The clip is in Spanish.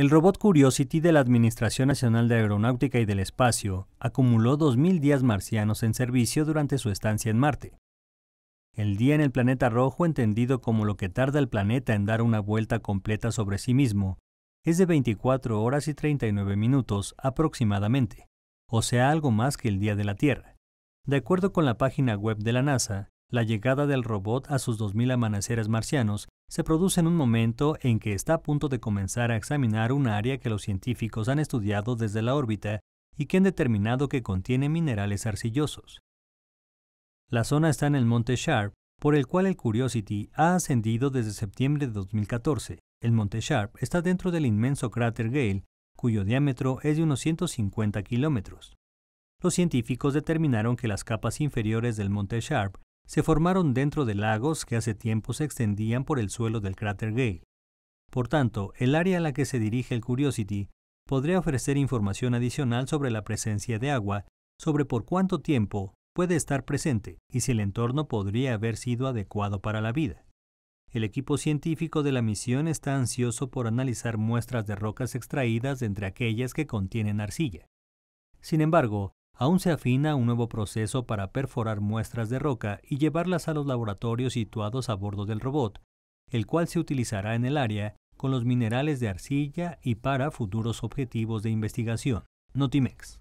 El robot Curiosity de la Administración Nacional de Aeronáutica y del Espacio acumuló 2.000 días marcianos en servicio durante su estancia en Marte. El día en el planeta rojo, entendido como lo que tarda el planeta en dar una vuelta completa sobre sí mismo, es de 24 horas y 39 minutos aproximadamente, o sea algo más que el día de la Tierra. De acuerdo con la página web de la NASA, la llegada del robot a sus 2.000 amaneceres marcianos se produce en un momento en que está a punto de comenzar a examinar un área que los científicos han estudiado desde la órbita y que han determinado que contiene minerales arcillosos. La zona está en el monte Sharp, por el cual el Curiosity ha ascendido desde septiembre de 2014. El monte Sharp está dentro del inmenso cráter Gale, cuyo diámetro es de unos 150 kilómetros. Los científicos determinaron que las capas inferiores del monte Sharp se formaron dentro de lagos que hace tiempo se extendían por el suelo del cráter Gale. Por tanto, el área a la que se dirige el Curiosity podría ofrecer información adicional sobre la presencia de agua, sobre por cuánto tiempo puede estar presente y si el entorno podría haber sido adecuado para la vida. El equipo científico de la misión está ansioso por analizar muestras de rocas extraídas entre aquellas que contienen arcilla. Sin embargo, Aún se afina un nuevo proceso para perforar muestras de roca y llevarlas a los laboratorios situados a bordo del robot, el cual se utilizará en el área con los minerales de arcilla y para futuros objetivos de investigación. Notimex.